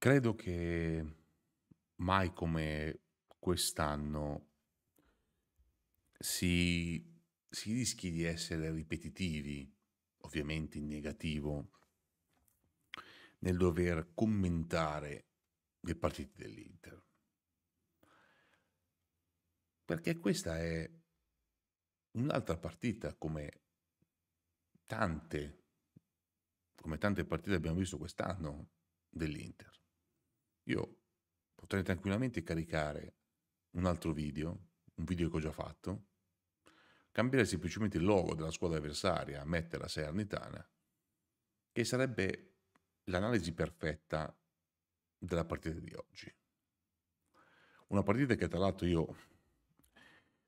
Credo che mai come quest'anno si, si rischi di essere ripetitivi, ovviamente in negativo, nel dover commentare le partite dell'Inter. Perché questa è un'altra partita come tante, come tante partite abbiamo visto quest'anno dell'Inter io potrei tranquillamente caricare un altro video, un video che ho già fatto, cambiare semplicemente il logo della squadra avversaria, mettere la Salernitana, che sarebbe l'analisi perfetta della partita di oggi. Una partita che tra l'altro io,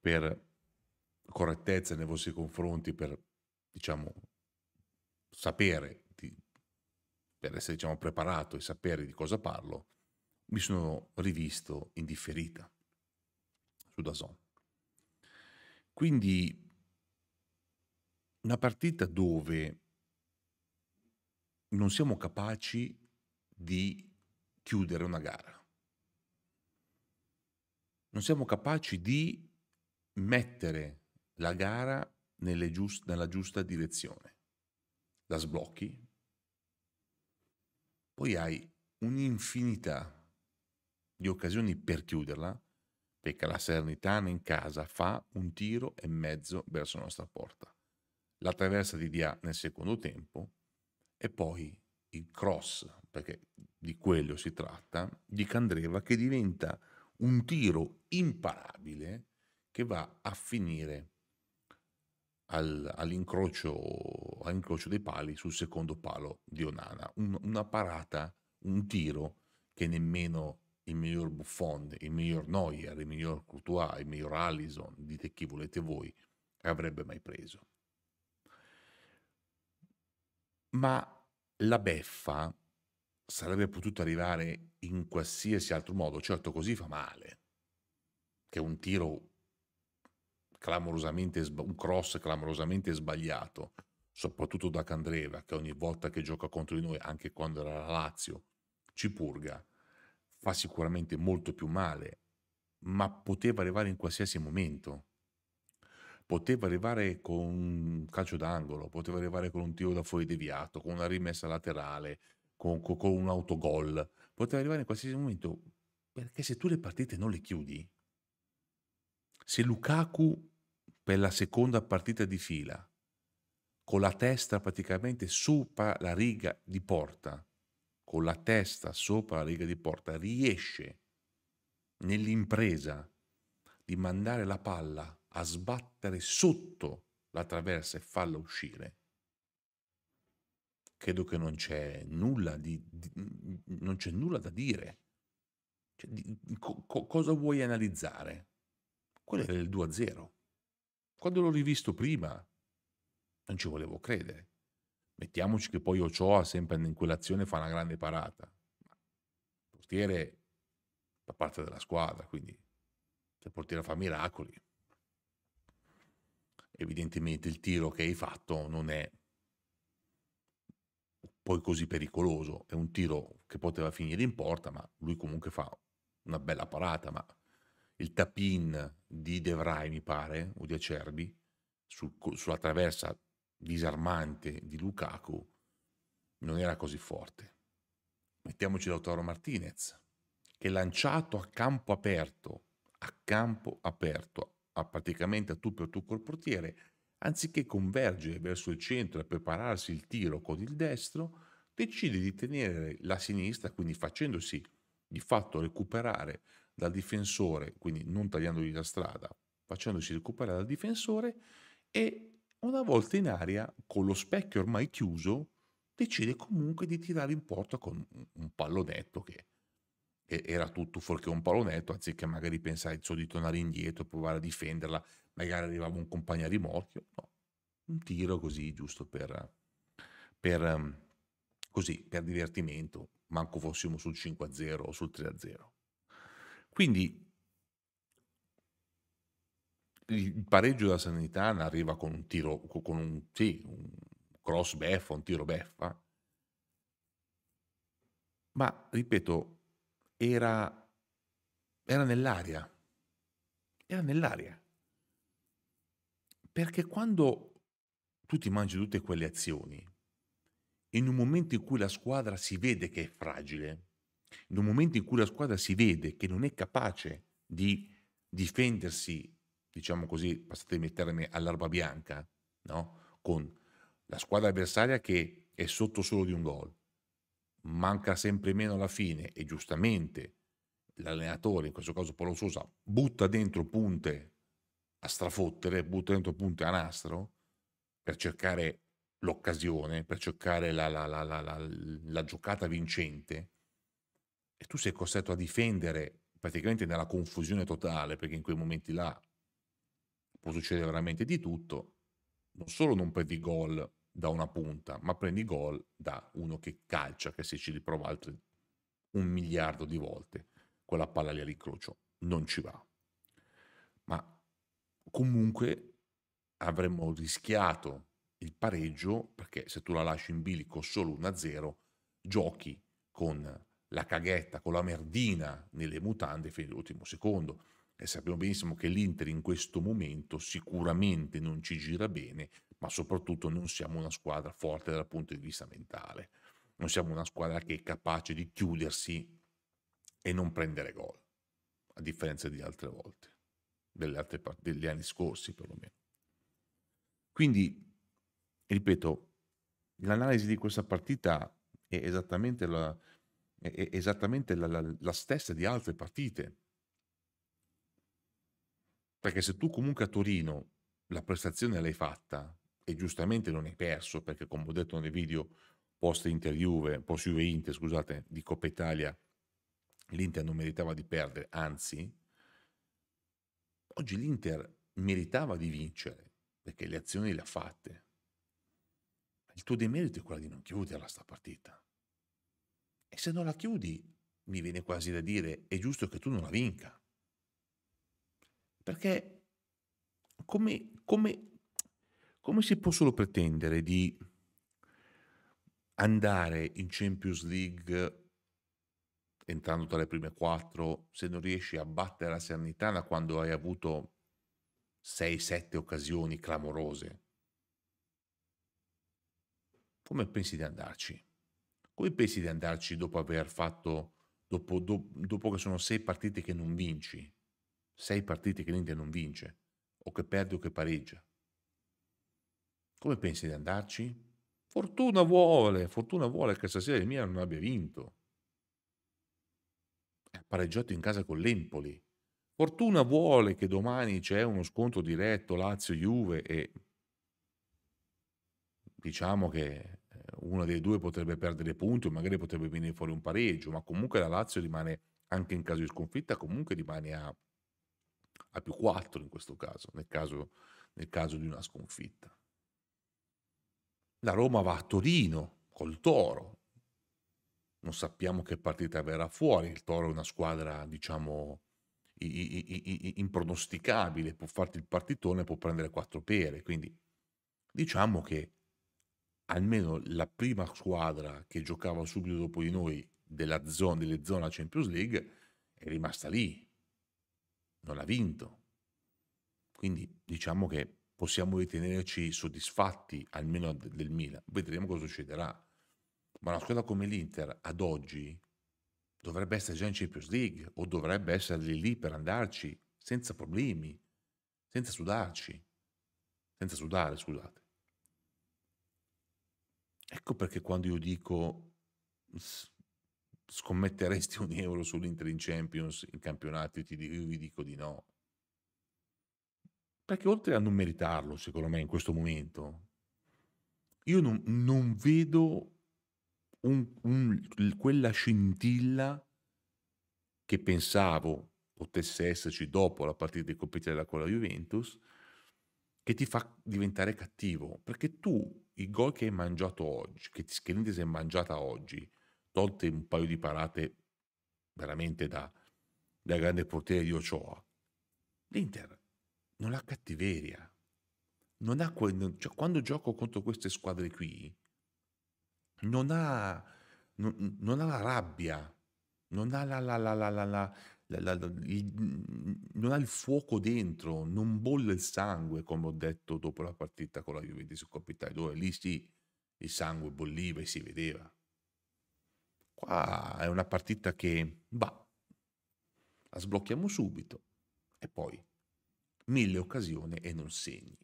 per correttezza nei vostri confronti, per diciamo sapere, di, per essere diciamo, preparato e sapere di cosa parlo, mi sono rivisto indifferita differita su Dazon. Quindi una partita dove non siamo capaci di chiudere una gara. Non siamo capaci di mettere la gara giust- nella giusta direzione. La sblocchi, poi hai un'infinità di occasioni per chiuderla, perché la Sernitana in casa fa un tiro e mezzo verso la nostra porta. La traversa di Dia nel secondo tempo e poi il cross, perché di quello si tratta, di Candreva che diventa un tiro imparabile che va a finire al, all'incrocio, all'incrocio, dei pali sul secondo palo di Onana. Un, una parata, un tiro che nemmeno il miglior Buffon, il miglior Neuer, il miglior Courtois, il miglior Allison, dite chi volete voi, avrebbe mai preso. Ma la beffa sarebbe potuta arrivare in qualsiasi altro modo, certo così fa male, che un tiro clamorosamente, un cross clamorosamente sbagliato, soprattutto da Candreva, che ogni volta che gioca contro di noi, anche quando era la Lazio, ci purga fa sicuramente molto più male, ma poteva arrivare in qualsiasi momento. Poteva arrivare con un calcio d'angolo, poteva arrivare con un tiro da fuori deviato, con una rimessa laterale, con, con, con un autogol, poteva arrivare in qualsiasi momento, perché se tu le partite non le chiudi, se Lukaku per la seconda partita di fila, con la testa praticamente sopra la riga di porta, con la testa sopra la riga di porta riesce nell'impresa di mandare la palla a sbattere sotto la traversa e farla uscire, credo che non c'è nulla, di, di, non c'è nulla da dire. Cioè, di, co, co, cosa vuoi analizzare? Quello era il 2-0. Quando l'ho rivisto prima, non ci volevo credere. Mettiamoci che poi Ochoa sempre in quell'azione fa una grande parata. portiere fa parte della squadra, quindi se il portiere fa miracoli, evidentemente il tiro che hai fatto non è poi così pericoloso. È un tiro che poteva finire in porta, ma lui comunque fa una bella parata. Ma il tap-in di De Vrij, mi pare, o di Acerbi, sul, sulla traversa disarmante di Lukaku non era così forte. Mettiamoci Lautaro Martinez, che lanciato a campo aperto, a campo aperto, a praticamente a tu per tu col portiere, anziché convergere verso il centro e prepararsi il tiro con il destro, decide di tenere la sinistra, quindi facendosi di fatto recuperare dal difensore, quindi non tagliandogli la strada, facendosi recuperare dal difensore e una volta in aria, con lo specchio ormai chiuso, decide comunque di tirare in porta con un pallonetto che era tutto fuorché un pallonetto, anziché magari pensare solo di tornare indietro, provare a difenderla, magari arrivava un compagno a rimorchio, no, un tiro così giusto per, per, ehm, così, per divertimento, manco fossimo sul 5-0 o sul 3-0. Quindi il pareggio della Sanitana arriva con un tiro, con un, sì, un cross beffa, un tiro beffa, ma ripeto, era, era nell'aria, era nell'aria, perché quando tu ti mangi tutte quelle azioni, in un momento in cui la squadra si vede che è fragile, in un momento in cui la squadra si vede che non è capace di difendersi diciamo così, passatemi il termine, all'arba bianca, no? con la squadra avversaria che è sotto solo di un gol, manca sempre meno alla fine e giustamente l'allenatore, in questo caso Paolo Sosa, butta dentro punte a strafottere, butta dentro punte a nastro per cercare l'occasione, per cercare la, la, la, la giocata vincente e tu sei costretto a difendere praticamente nella confusione totale perché in quei momenti là può succedere veramente di tutto, non solo non prendi gol da una punta, ma prendi gol da uno che calcia, che se ci riprova altri un miliardo di volte, quella palla lì all'incrocio non ci va. Ma comunque avremmo rischiato il pareggio perché se tu la lasci in bilico solo 1-0, giochi con la caghetta, con la merdina nelle mutande fino all'ultimo secondo e sappiamo benissimo che l'Inter in questo momento sicuramente non ci gira bene, ma soprattutto non siamo una squadra forte dal punto di vista mentale, non siamo una squadra che è capace di chiudersi e non prendere gol, a differenza di altre volte, delle altre part- degli anni scorsi perlomeno. Quindi, ripeto, l'analisi di questa partita è esattamente la, è esattamente la, la, la stessa di altre partite perché se tu comunque a Torino la prestazione l'hai fatta e giustamente non hai perso, perché come ho detto nel video post Inter post Juve Inter, scusate, di Coppa Italia, l'Inter non meritava di perdere, anzi, oggi l'Inter meritava di vincere, perché le azioni le ha fatte. Il tuo demerito è quello di non chiuderla sta partita. E se non la chiudi, mi viene quasi da dire, è giusto che tu non la vinca. Perché come, come, come si può solo pretendere di andare in Champions League entrando tra le prime quattro se non riesci a battere la Sernitana quando hai avuto 6-7 occasioni clamorose? Come pensi di andarci? Come pensi di andarci dopo aver fatto, dopo, dopo, dopo che sono sei partite che non vinci? sei partite che l'India non vince, o che perde o che pareggia. Come pensi di andarci? Fortuna vuole, fortuna vuole che stasera il Milan non abbia vinto. Ha pareggiato in casa con l'Empoli. Fortuna vuole che domani c'è uno scontro diretto Lazio-Juve e diciamo che eh, una dei due potrebbe perdere punti o magari potrebbe venire fuori un pareggio, ma comunque la Lazio rimane anche in caso di sconfitta, comunque rimane a a più 4 in questo caso, nel caso, nel caso di una sconfitta. La Roma va a Torino col Toro, non sappiamo che partita verrà fuori, il Toro è una squadra diciamo i, i, i, impronosticabile, può farti il partitone, può prendere quattro pere, quindi diciamo che almeno la prima squadra che giocava subito dopo di noi della zona, delle zone Champions League è rimasta lì, non ha vinto. Quindi diciamo che possiamo ritenerci soddisfatti almeno del Milan. Vedremo cosa succederà. Ma una squadra come l'Inter ad oggi dovrebbe essere già in Champions League o dovrebbe essere lì, lì per andarci senza problemi, senza sudarci, senza sudare, scusate. Ecco perché quando io dico scommetteresti un euro sull'Inter in Champions in campionato? Io, ti, io vi dico di no. Perché oltre a non meritarlo, secondo me, in questo momento, io non, non vedo un, un, quella scintilla che pensavo potesse esserci dopo la partita di Coppa con la Juventus, che ti fa diventare cattivo, perché tu i gol che hai mangiato oggi, che ti Schelindis è mangiata oggi, tolte un paio di parate veramente da, da grande portiere di Ochoa, l'Inter non ha cattiveria, non ha quel, cioè, quando gioco contro queste squadre qui, non ha, non, non ha la rabbia, non ha, la, la, la, il, non ha il fuoco dentro, non bolle il sangue, come ho detto dopo la partita con la Juventus in Coppa Italia, dove lì sì, il sangue bolliva e si vedeva. Qua ah, è una partita che, va, la sblocchiamo subito e poi mille occasioni e non segni.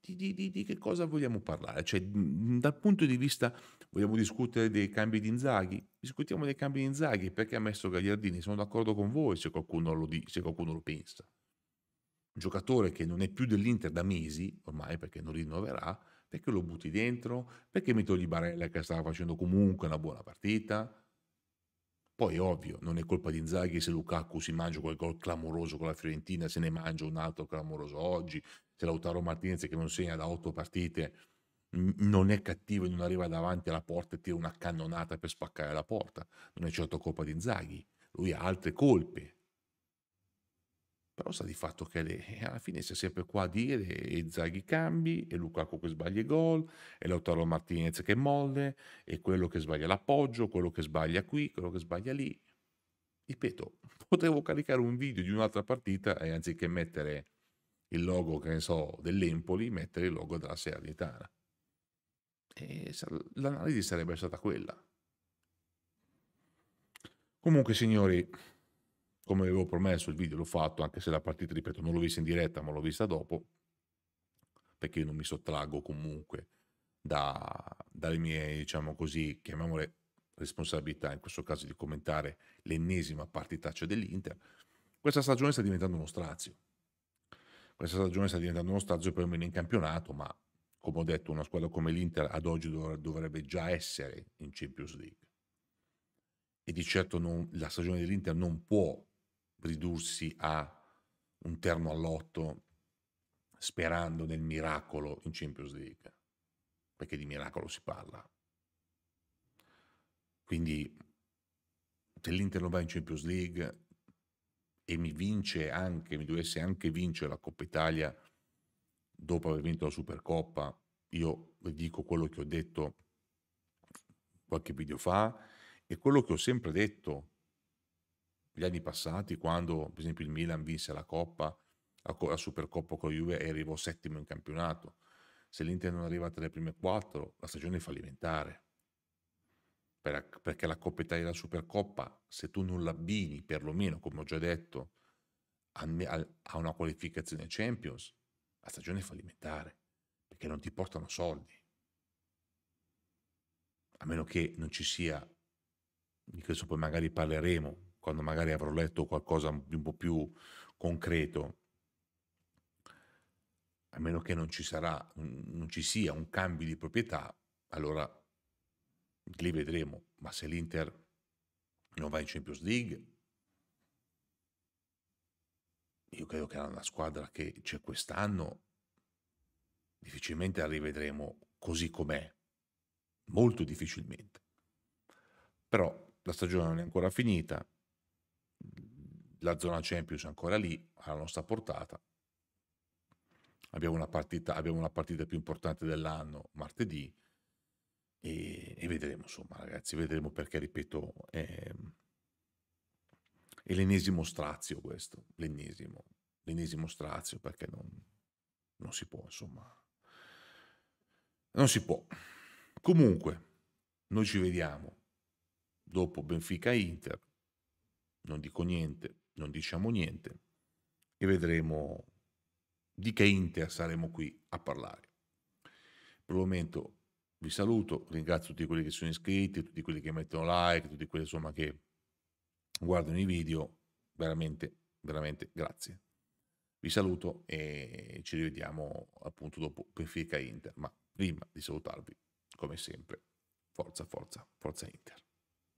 Di, di, di, di, che cosa vogliamo parlare? Cioè, dal punto di vista, vogliamo discutere dei cambi di Inzaghi? Discutiamo dei cambi di Inzaghi, perché ha messo Gagliardini? Sono d'accordo con voi se qualcuno lo, se qualcuno lo pensa. Un giocatore che non è più dell'Inter da mesi, ormai perché non rinnoverà, perché lo butti dentro? Perché mi togli Barella che stava facendo comunque una buona partita? Poi ovvio, non è colpa di Inzaghi se Lukaku si mangia quel gol clamoroso con la Fiorentina, se ne mangia un altro clamoroso oggi, se Lautaro Martinez che non segna da otto partite non è cattivo e non arriva davanti alla porta e tira una cannonata per spaccare la porta. Non è certo colpa di Inzaghi, lui ha altre colpe, però sa di fatto che le, eh, alla fine si è sempre qua a dire e Zaghi cambi, e Lukaku che sbaglia i gol, e Lautaro Martinez che molle, e quello che sbaglia l'appoggio, quello che sbaglia qui, quello che sbaglia lì. Ripeto, potevo caricare un video di un'altra partita e anziché mettere il logo, che ne so, dell'Empoli, mettere il logo della Serenitana. E l'analisi sarebbe stata quella. Comunque, signori, come avevo promesso il video l'ho fatto, anche se la partita, ripeto, non l'ho vista in diretta, ma l'ho vista dopo, perché io non mi sottraggo comunque da, dalle mie, diciamo così, chiamiamole responsabilità, in questo caso di commentare l'ennesima partitaccia dell'Inter, questa stagione sta diventando uno strazio. Questa stagione sta diventando uno strazio per me in campionato, ma come ho detto, una squadra come l'Inter ad oggi dovrebbe già essere in Champions League. E di certo non, la stagione dell'Inter non può ridursi a un terno all'otto sperando nel miracolo in Champions League, perché di miracolo si parla. Quindi se l'Inter non va in Champions League e mi vince anche, mi dovesse anche vincere la Coppa Italia dopo aver vinto la Supercoppa, io vi dico quello che ho detto qualche video fa e quello che ho sempre detto gli anni passati, quando per esempio il Milan vinse la Coppa, la, Supercoppa con la Juve e arrivò settimo in campionato. Se l'Inter non arriva tra le prime quattro, la stagione è fallimentare. perché la Coppa Italia e la Supercoppa, se tu non l'abbini, perlomeno, come ho già detto, a, a una qualificazione Champions, la stagione è fallimentare, perché non ti portano soldi. A meno che non ci sia, di questo poi magari parleremo, quando magari avrò letto qualcosa di un po' più concreto, a meno che non ci, sarà, non ci sia un cambio di proprietà, allora li vedremo. Ma se l'Inter non va in Champions League, io credo che era una squadra che c'è quest'anno, difficilmente la rivedremo così com'è, molto difficilmente. Però la stagione non è ancora finita, la zona Champions è ancora lì, alla nostra portata. Abbiamo una partita, abbiamo una partita più importante dell'anno martedì e, e, vedremo, insomma, ragazzi, vedremo perché, ripeto, è, è l'ennesimo strazio questo, l'ennesimo, l'ennesimo strazio perché non, non si può, insomma, non si può. Comunque, noi ci vediamo dopo Benfica Inter, non dico niente, non diciamo niente e vedremo di che Inter saremo qui a parlare. Per il momento vi saluto, ringrazio tutti quelli che sono iscritti, tutti quelli che mettono like, tutti quelli insomma, che guardano i video, veramente, veramente grazie. Vi saluto e ci rivediamo appunto dopo Benfica Inter, ma prima di salutarvi, come sempre, forza, forza, forza Inter.